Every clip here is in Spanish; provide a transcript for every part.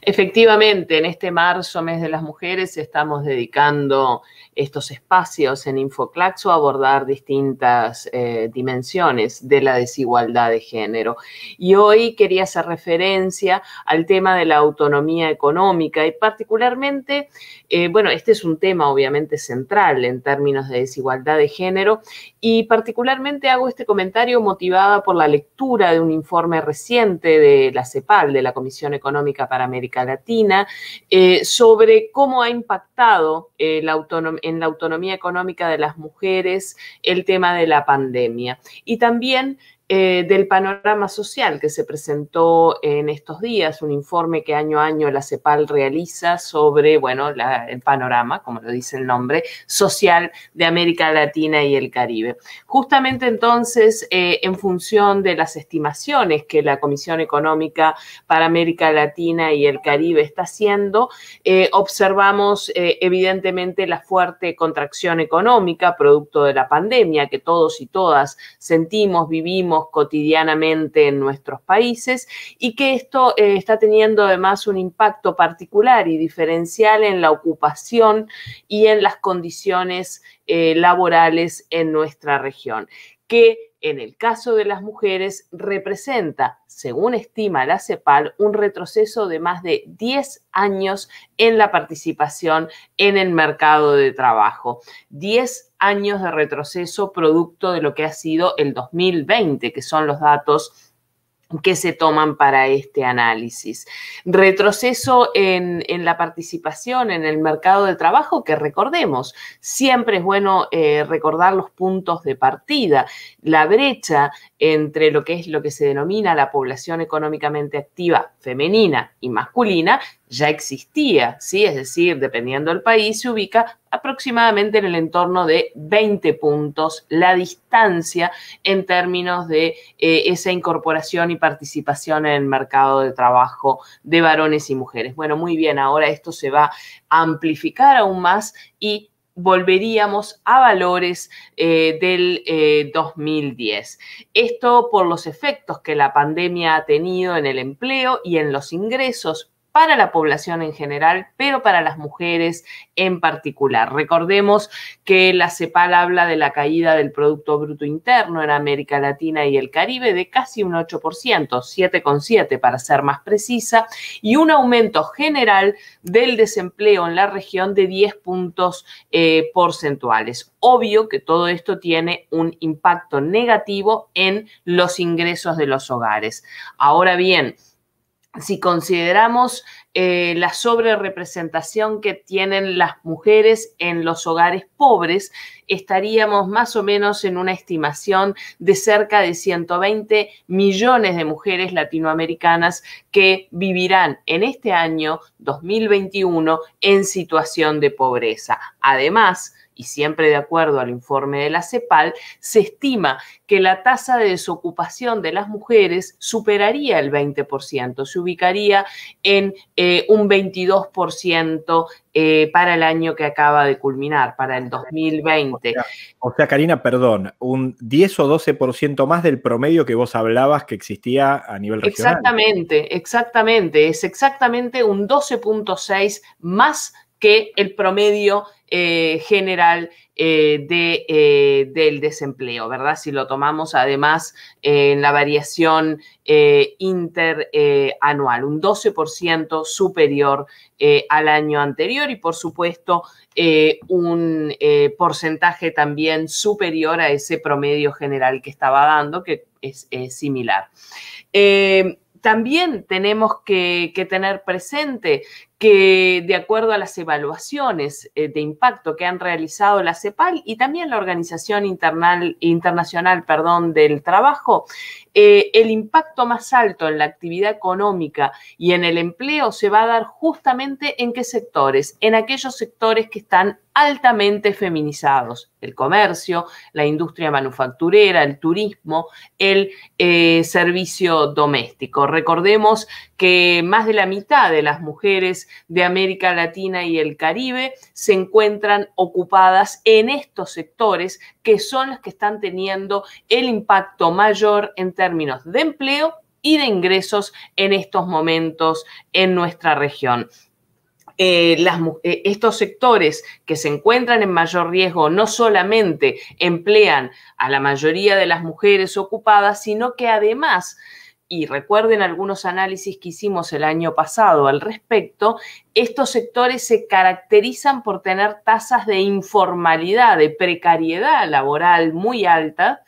Efectivamente, en este marzo, mes de las mujeres, estamos dedicando estos espacios en Infoclaxo a abordar distintas eh, dimensiones de la desigualdad de género. Y hoy quería hacer referencia al tema de la autonomía económica y particularmente, eh, bueno, este es un tema obviamente central en términos de desigualdad de género y particularmente hago este comentario motivada por la lectura de un informe reciente de la CEPAL, de la Comisión Económica para América Latina, eh, sobre cómo ha impactado eh, en la autonomía económica de las mujeres el tema de la pandemia. Y también eh, del panorama social que se presentó en estos días, un informe que año a año la CEPAL realiza sobre, bueno, el panorama, como lo dice el nombre, social de América Latina y el Caribe. Justamente entonces, eh, en función de las estimaciones que la Comisión Económica para América Latina y el Caribe está haciendo, eh, observamos evidentemente la fuerte contracción económica producto de la pandemia que todos y todas sentimos, vivimos, cotidianamente en nuestros países y que esto eh, está teniendo además un impacto particular y diferencial en la ocupación y en las condiciones eh, laborales en nuestra región que en el caso de las mujeres, representa, según estima la CEPAL, un retroceso de más de 10 años en la participación en el mercado de trabajo. 10 años de retroceso producto de lo que ha sido el 2020, que son los datos que se toman para este análisis. Retroceso en, la participación en el mercado de trabajo, que recordemos, siempre es bueno eh, recordar los puntos de partida. La brecha entre lo que es lo que se denomina la población económicamente activa femenina y masculina ya existía, ¿sí? Es decir, dependiendo del país se ubica aproximadamente en el entorno de 20 puntos la distancia en términos de eh, esa incorporación y participación en el mercado de trabajo de varones y mujeres. Bueno, muy bien, ahora esto se va a amplificar aún más y volveríamos a valores eh, del 2010. Eh, esto por los efectos que la pandemia ha tenido en el empleo y en los ingresos, para la población en general, pero para las mujeres en particular. Recordemos que la CEPAL habla de la caída del Producto Bruto Interno en América Latina y el Caribe de casi un 8%, 7,7 para ser más precisa, y un aumento general del desempleo en la región de 10 puntos eh, porcentuales. Obvio que todo esto tiene un impacto negativo en los ingresos de los hogares. Ahora bien, si consideramos eh, la sobrerepresentación que tienen las mujeres en los hogares pobres, estaríamos más o menos en una estimación de cerca de 120 millones de mujeres latinoamericanas que vivirán en este año 2021 en situación de pobreza. Además, y siempre de acuerdo al informe de la CEPAL, se estima que la tasa de desocupación de las mujeres superaría el 20%, se ubicaría en eh, un 22% eh, para el año que acaba de culminar, para el 2020. O sea, Karina, perdón, un 10 o 12% más del promedio que vos hablabas que existía a nivel regional. Exactamente, exactamente, es exactamente un 12.6 más que el promedio eh, general eh, eh, del desempleo, ¿verdad? Si lo tomamos además en la variación interanual, un 12% superior al año anterior y por supuesto un porcentaje también superior a ese promedio general que estaba dando, que es, similar también tenemos que, que, tener presente que de acuerdo a las evaluaciones eh, de impacto que han realizado la CEPAL y también la Organización Internacional perdón, del Trabajo, eh, el impacto más alto en la actividad económica y en el empleo se va a dar justamente en qué sectores, en aquellos sectores que están altamente feminizados, el comercio, la industria manufacturera, el turismo, el eh, servicio doméstico. Recordemos que más de la mitad de las mujeres de América Latina y el Caribe se encuentran ocupadas en estos sectores que son los que están teniendo el impacto mayor en términos de empleo y de ingresos en estos momentos en nuestra región. Eh, eh, estos sectores que se encuentran en mayor riesgo no solamente emplean a la mayoría de las mujeres ocupadas, sino que además y recuerden algunos análisis que hicimos el año pasado al respecto, estos sectores se caracterizan por tener tasas de informalidad, de precariedad laboral muy altas,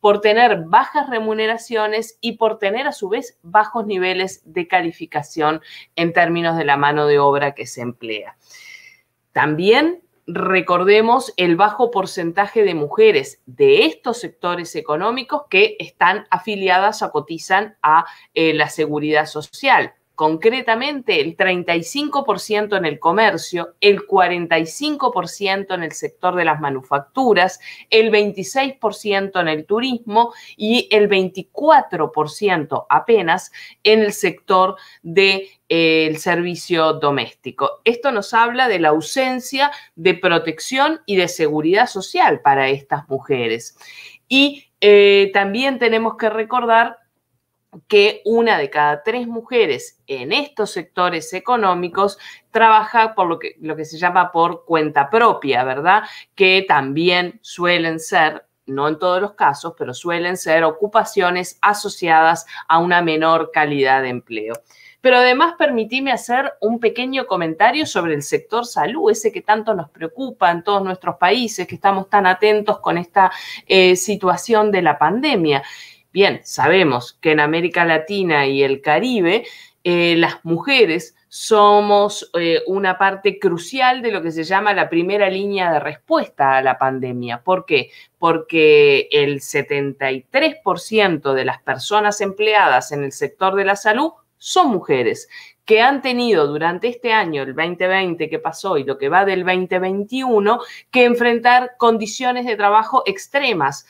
por tener bajas remuneraciones y por tener a su vez bajos niveles de calificación en términos de la mano de obra que se emplea. También recordemos el bajo porcentaje de mujeres de estos sectores económicos que están afiliadas o cotizan a eh, la seguridad social concretamente el 35% en el comercio, el 45% en el sector de las manufacturas, el 26% en el turismo y el 24% apenas en el sector de eh, el servicio doméstico. Esto nos habla de la ausencia de protección y de seguridad social para estas mujeres. Y eh, también tenemos que recordar que una de cada tres mujeres en estos sectores económicos trabaja por lo que, lo que se llama por cuenta propia, ¿verdad? Que también suelen ser no en todos los casos, pero suelen ser ocupaciones asociadas a una menor calidad de empleo. Pero además permitime hacer un pequeño comentario sobre el sector salud, ese que tanto nos preocupa en todos nuestros países, que estamos tan atentos con esta eh, situación de la pandemia. Bien, sabemos que en América Latina y el Caribe eh, las mujeres somos eh, una parte crucial de lo que se llama la primera línea de respuesta a la pandemia. ¿Por qué? Porque el 73% de las personas empleadas en el sector de la salud son mujeres que han tenido durante este año, el 2020 que pasó y lo que va del 2021, que enfrentar condiciones de trabajo extremas,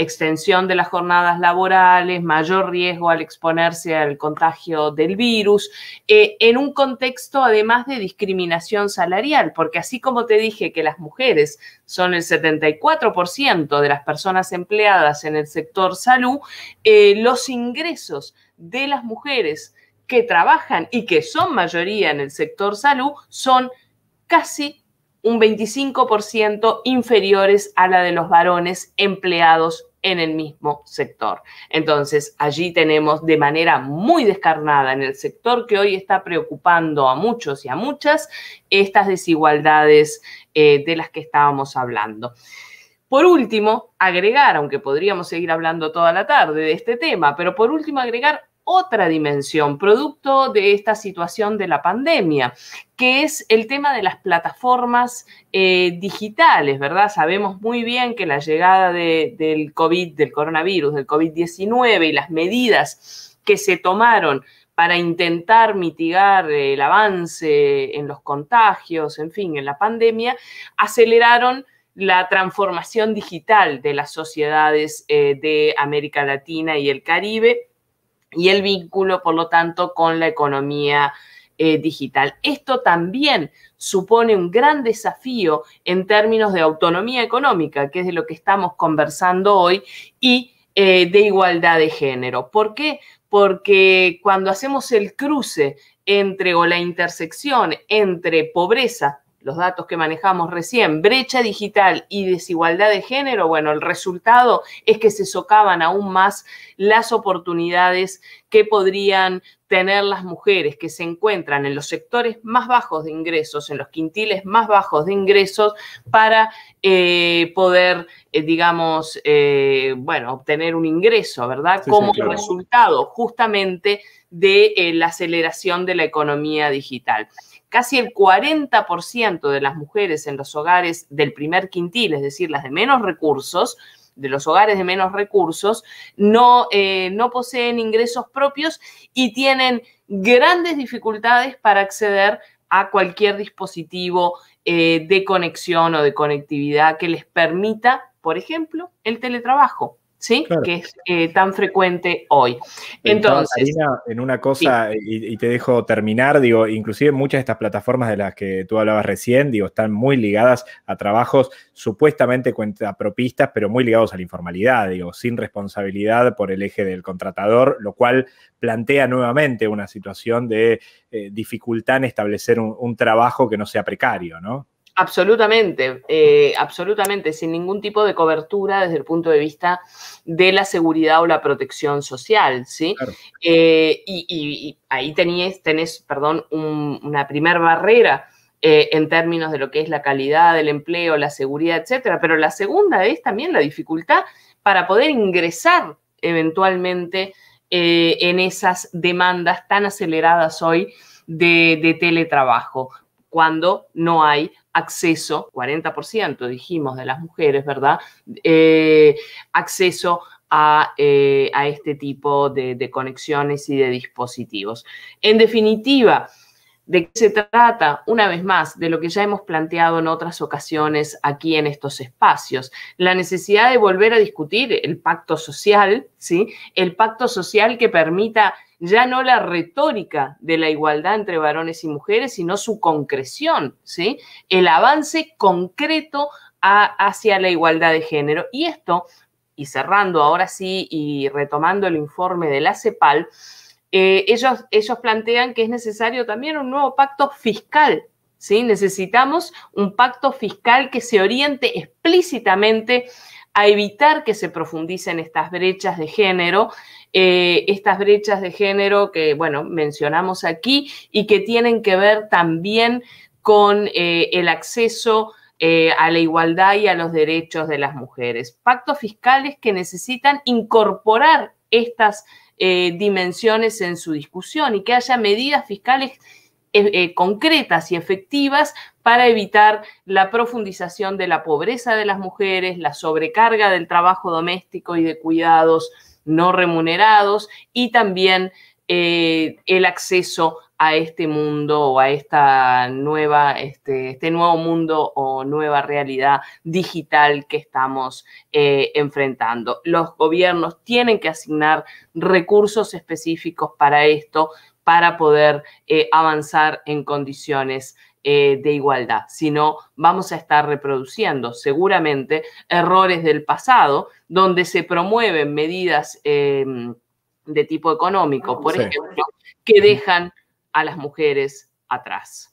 extensión de las jornadas laborales, mayor riesgo al exponerse al contagio del virus, eh, en un contexto además de discriminación salarial, porque así como te dije que las mujeres son el 74% de las personas empleadas en el sector salud, eh, los ingresos de las mujeres que trabajan y que son mayoría en el sector salud son casi un 25% inferiores a la de los varones empleados en el mismo sector. Entonces, allí tenemos de manera muy descarnada en el sector que hoy está preocupando a muchos y a muchas estas desigualdades eh, de las que estábamos hablando. Por último, agregar, aunque podríamos seguir hablando toda la tarde de este tema, pero por último agregar otra dimensión, producto de esta situación de la pandemia, que es el tema de las plataformas eh, digitales, ¿verdad? Sabemos muy bien que la llegada del COVID, del coronavirus, del COVID-19 y las medidas que se tomaron para intentar mitigar el avance en los contagios, en fin, en la pandemia, aceleraron la transformación digital de las sociedades eh, de América Latina y el Caribe y el vínculo, por lo tanto, con la economía eh, digital. Esto también supone un gran desafío en términos de autonomía económica, que es de lo que estamos conversando hoy, y eh, de igualdad de género. ¿Por qué? Porque cuando hacemos el cruce entre o la intersección entre pobreza los datos que manejamos recién, brecha digital y desigualdad de género, bueno, el resultado es que se socavan aún más las oportunidades que podrían tener las mujeres que se encuentran en los sectores más bajos de ingresos, en los quintiles más bajos de ingresos, para eh, poder, eh, digamos, eh, bueno, obtener un ingreso, ¿verdad? Como resultado justamente de la aceleración de la economía digital casi el 40% de las mujeres en los hogares del primer quintil, es decir, las de menos recursos, de los hogares de menos recursos, no, eh, poseen ingresos propios y tienen grandes dificultades para acceder a cualquier dispositivo eh, de conexión o de conectividad que les permita, por ejemplo, el teletrabajo. ¿sí? Que es eh, tan frecuente hoy. Entonces, en una cosa, y, te dejo terminar, digo, inclusive muchas de estas plataformas de las que tú hablabas recién, digo, están muy ligadas a trabajos supuestamente propistas, pero muy ligados a la informalidad, digo, sin responsabilidad por el eje del contratador, lo cual plantea nuevamente una situación de eh, dificultad en establecer un trabajo que no sea precario, ¿no? Absolutamente, eh, absolutamente, sin ningún tipo de cobertura desde el punto de vista de la seguridad o la protección social, ¿sí? Eh, y, ahí tenés, tenés perdón, una primera barrera eh, en términos de lo que es la calidad del empleo, la seguridad, etcétera, pero la segunda es también la dificultad para poder ingresar eventualmente en esas demandas tan aceleradas hoy de teletrabajo cuando no hay acceso, 40% dijimos de las mujeres, ¿verdad? Eh, acceso eh, a, este tipo de, de conexiones y de dispositivos. En definitiva, ¿De qué se trata? Una vez más, de lo que ya hemos planteado en otras ocasiones aquí en estos espacios. La necesidad de volver a discutir el pacto social, ¿sí? El pacto social que permita ya no la retórica de la igualdad entre varones y mujeres, sino su concreción, ¿sí? El avance concreto hacia la igualdad de género. Y esto, y cerrando ahora sí y retomando el informe de la CEPAL, eh, ellos, ellos plantean que es necesario también un nuevo pacto fiscal ¿Sí? Necesitamos un pacto fiscal que se oriente explícitamente a evitar que se profundicen estas brechas de género, eh, estas brechas de género que, bueno, mencionamos aquí y que tienen que ver también con eh, el acceso eh, a la igualdad y a los derechos de las mujeres. Pactos fiscales que necesitan incorporar estas dimensiones en su discusión y que haya medidas fiscales eh, eh, concretas y efectivas para evitar la profundización de la pobreza de las mujeres, la sobrecarga del trabajo doméstico y de cuidados no remunerados y también eh, el acceso a este mundo o a esta nueva, este, este nuevo mundo o nueva realidad digital que estamos enfrentando. Los gobiernos tienen que asignar recursos específicos para esto, para poder eh, avanzar en condiciones eh, de igualdad, sino vamos a estar reproduciendo seguramente errores del pasado donde se promueven medidas em, de tipo económico, por ejemplo, que dejan a las mujeres atrás.